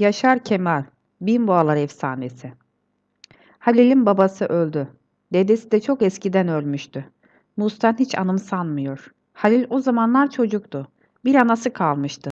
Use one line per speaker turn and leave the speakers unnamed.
Yaşar Kemal, bin Binboğalar Efsanesi Halil'in babası öldü. Dedesi de çok eskiden ölmüştü. Mustan hiç anımsanmıyor. Halil o zamanlar çocuktu. Bir anası kalmıştı.